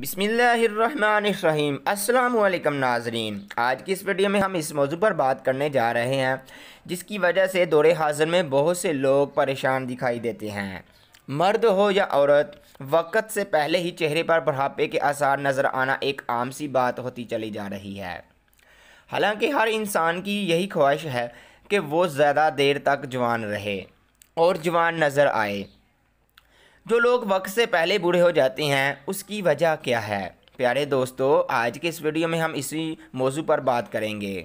बिसमीम अल्लाम नाजरीन आज की इस वीडियो में हम इस मौजू पर बात करने जा रहे हैं जिसकी वजह से दौरे हाजिर में बहुत से लोग परेशान दिखाई देते हैं मर्द हो या औरत वक़्त से पहले ही चेहरे पर बढ़ापे के आसार नज़र आना एक आम सी बात होती चली जा रही है हालांकि हर इंसान की यही ख्वाहिश है कि वो ज़्यादा देर तक जवान रहे और जवान नज़र आए जो लोग वक्त से पहले बूढ़े हो जाते हैं उसकी वजह क्या है प्यारे दोस्तों आज के इस वीडियो में हम इसी मौजू पर बात करेंगे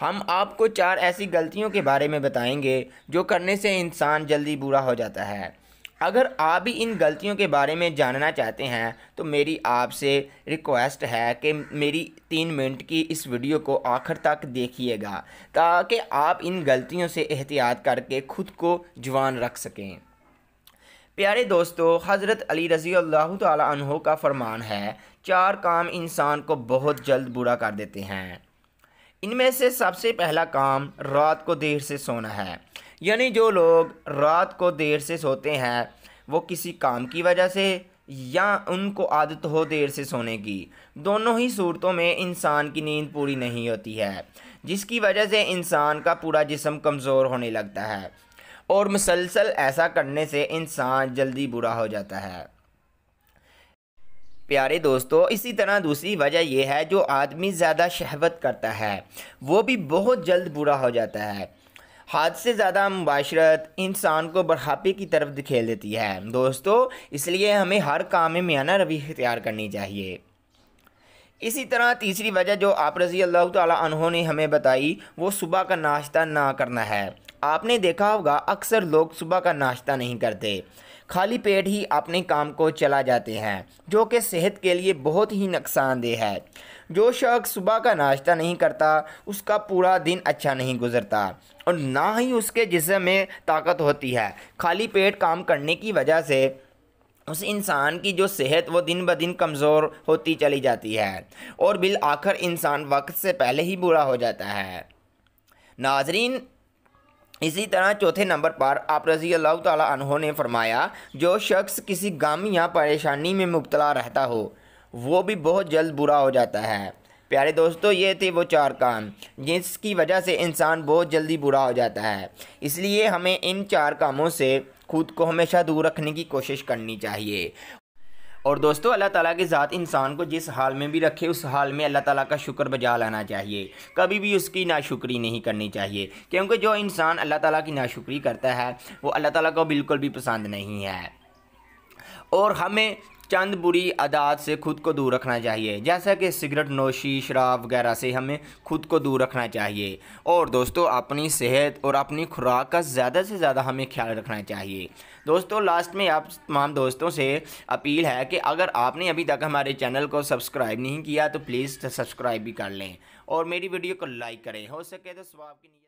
हम आपको चार ऐसी गलतियों के बारे में बताएंगे जो करने से इंसान जल्दी बूढ़ा हो जाता है अगर आप भी इन गलतियों के बारे में जानना चाहते हैं तो मेरी आपसे रिक्वेस्ट है कि मेरी तीन मिनट की इस वीडियो को आखिर तक देखिएगा ताकि आप इन गलतियों से एहतियात करके खुद को जवान रख सकें प्यारे दोस्तों हज़रत अली रज़ी अल्लाह तहों का फरमान है चार काम इंसान को बहुत जल्द बुरा कर देते हैं इनमें से सबसे पहला काम रात को देर से सोना है यानी जो लोग रात को देर से सोते हैं वो किसी काम की वजह से या उनको आदत हो देर से सोने की दोनों ही सूरतों में इंसान की नींद पूरी नहीं होती है जिसकी वजह से इंसान का पूरा जिसम कमज़ोर होने लगता है और मुसलसल ऐसा करने से इंसान जल्दी बुरा हो जाता है प्यारे दोस्तों इसी तरह दूसरी वजह यह है जो आदमी ज़्यादा शहवत करता है वो भी बहुत जल्द बुरा हो जाता है हाथ से ज़्यादा मुबाशरत इंसान को बढ़ापे की तरफ दिखेल देती है दोस्तों इसलिए हमें हर काम में मियाना रवि अख्तियार करनी चाहिए इसी तरह तीसरी वजह जो आप रज़ी अल्लाह तहों ने हमें बताई वो सुबह का नाश्ता ना करना है आपने देखा होगा अक्सर लोग सुबह का नाश्ता नहीं करते खाली पेट ही अपने काम को चला जाते हैं जो कि सेहत के लिए बहुत ही नुकसानदेह है जो शख्स सुबह का नाश्ता नहीं करता उसका पूरा दिन अच्छा नहीं गुजरता और ना ही उसके जिसम में ताकत होती है खाली पेट काम करने की वजह से उस इंसान की जो सेहत वो दिन ब दिन कमज़ोर होती चली जाती है और बिल आखिर इंसान वक्त से पहले ही बुरा हो जाता है नाजरीन इसी तरह चौथे नंबर पर आप रजी अल्लाह तहों ने फरमाया जो शख्स किसी गम या परेशानी में मुबतला रहता हो वो भी बहुत जल्द बुरा हो जाता है प्यारे दोस्तों ये थे वो चार काम जिसकी वजह से इंसान बहुत जल्दी बुरा हो जाता है इसलिए हमें इन चार कामों से खुद को हमेशा दूर रखने की कोशिश करनी चाहिए और दोस्तों अल्लाह ताला की ज़ात इंसान को जिस हाल में भी रखे उस हाल में अल्लाह ताला का शुक्र बजा लाना चाहिए कभी भी उसकी नाशुक्री नहीं करनी चाहिए क्योंकि जो इंसान अल्लाह ताला की नाशुक्री करता है वो अल्लाह ताला को बिल्कुल भी पसंद नहीं है और हमें चंद बुरी आदत से खुद को दूर रखना चाहिए जैसा कि सिगरेट नोशी शराब वगैरह से हमें खुद को दूर रखना चाहिए और दोस्तों अपनी सेहत और अपनी खुराक का ज़्यादा से ज़्यादा हमें ख्याल रखना चाहिए दोस्तों लास्ट में आप तमाम दोस्तों से अपील है कि अगर आपने अभी तक हमारे चैनल को सब्सक्राइब नहीं किया तो प्लीज़ सब्सक्राइब भी कर लें और मेरी वीडियो को लाइक करें हो सके तो स्वाब की